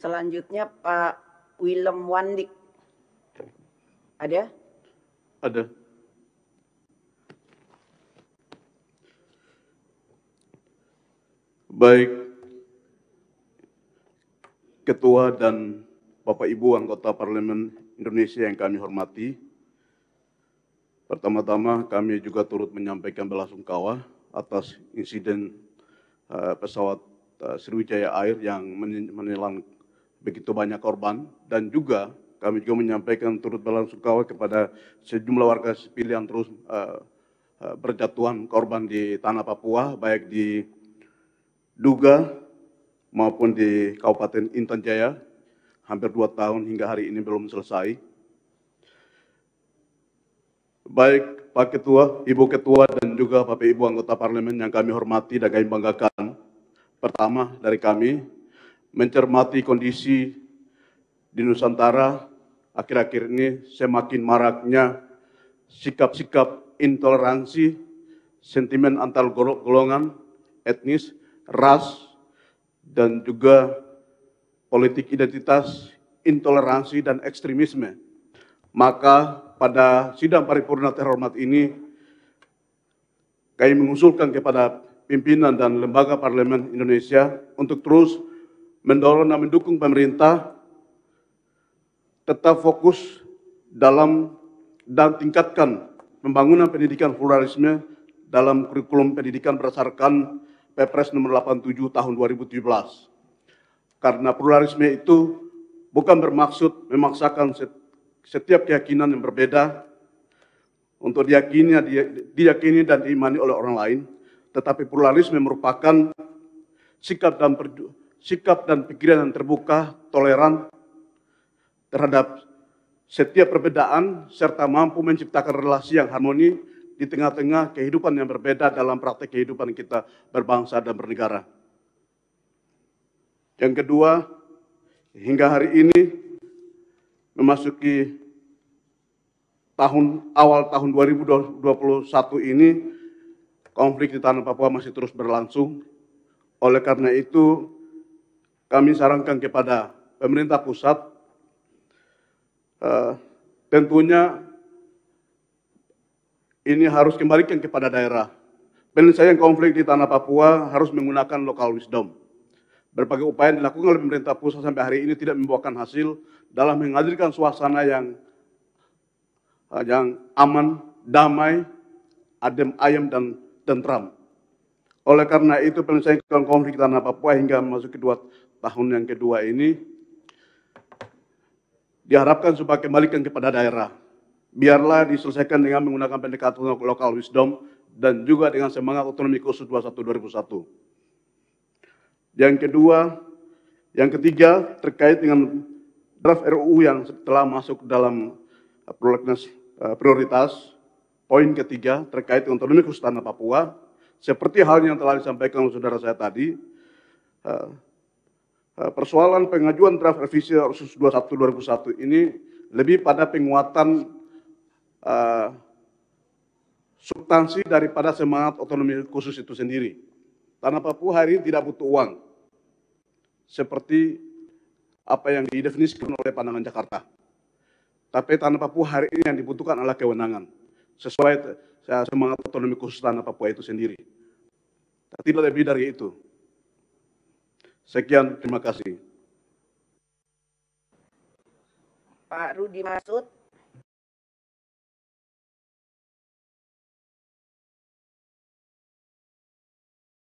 Selanjutnya Pak Willem Wandik. Ada? Ada. Baik, Ketua dan Bapak Ibu anggota Parlemen Indonesia yang kami hormati, pertama-tama kami juga turut menyampaikan belasungkawa atas insiden uh, pesawat uh, Sriwijaya Air yang menilang begitu banyak korban dan juga kami juga menyampaikan turut dalam kepada sejumlah warga sipil yang terus uh, uh, berjatuhan korban di tanah Papua baik di Duga maupun di Kabupaten Intan Jaya hampir dua tahun hingga hari ini belum selesai. Baik Pak Ketua, Ibu Ketua dan juga Bapak Ibu anggota parlemen yang kami hormati dan kami banggakan. Pertama dari kami mencermati kondisi di Nusantara, akhir-akhir ini semakin maraknya sikap-sikap intoleransi, sentimen antar golongan, etnis, ras, dan juga politik identitas, intoleransi, dan ekstremisme. Maka pada sidang paripurna terhormat ini, kami mengusulkan kepada pimpinan dan lembaga parlemen Indonesia untuk terus mendorong dan mendukung pemerintah tetap fokus dalam dan tingkatkan pembangunan pendidikan pluralisme dalam kurikulum pendidikan berdasarkan Perpres nomor 87 tahun 2017. Karena pluralisme itu bukan bermaksud memaksakan setiap keyakinan yang berbeda untuk diyakini, diyakini dan diimani oleh orang lain, tetapi pluralisme merupakan sikap dan sikap dan pikiran yang terbuka, toleran terhadap setiap perbedaan, serta mampu menciptakan relasi yang harmoni di tengah-tengah kehidupan yang berbeda dalam praktek kehidupan kita berbangsa dan bernegara. Yang kedua, hingga hari ini memasuki tahun awal tahun 2021 ini konflik di tanah Papua masih terus berlangsung. Oleh karena itu, kami sarankan kepada pemerintah pusat, eh, tentunya ini harus kembalikan kepada daerah. Penyelesaian konflik di tanah Papua harus menggunakan local wisdom. Berbagai upaya yang dilakukan oleh pemerintah pusat sampai hari ini tidak membuahkan hasil dalam menghadirkan suasana yang eh, yang aman, damai, adem ayam dan tentram. Oleh karena itu penyelesaian konflik tanah Papua hingga masuk kedua tahun yang kedua ini diharapkan supaya kembalikan kepada daerah. Biarlah diselesaikan dengan menggunakan pendekatan lokal wisdom dan juga dengan semangat otonomi khusus 21 2001. Yang kedua, yang ketiga terkait dengan draft RUU yang telah masuk dalam eh, eh, prioritas. Poin ketiga terkait dengan otonomi khusus tanah Papua, seperti hal yang telah disampaikan oleh saudara saya tadi, eh, eh, persoalan pengajuan draft revisi Orsus 21 2001 ini lebih pada penguatan uh, eh, substansi daripada semangat otonomi khusus itu sendiri. Tanah Papua hari ini tidak butuh uang, seperti apa yang didefinisikan oleh pandangan Jakarta. Tapi tanah Papua hari ini yang dibutuhkan adalah kewenangan. Sesuai semangat otonomi khusus tanah Papua itu sendiri. Tidak lebih dari itu. Sekian, terima kasih. Pak Rudi Masud.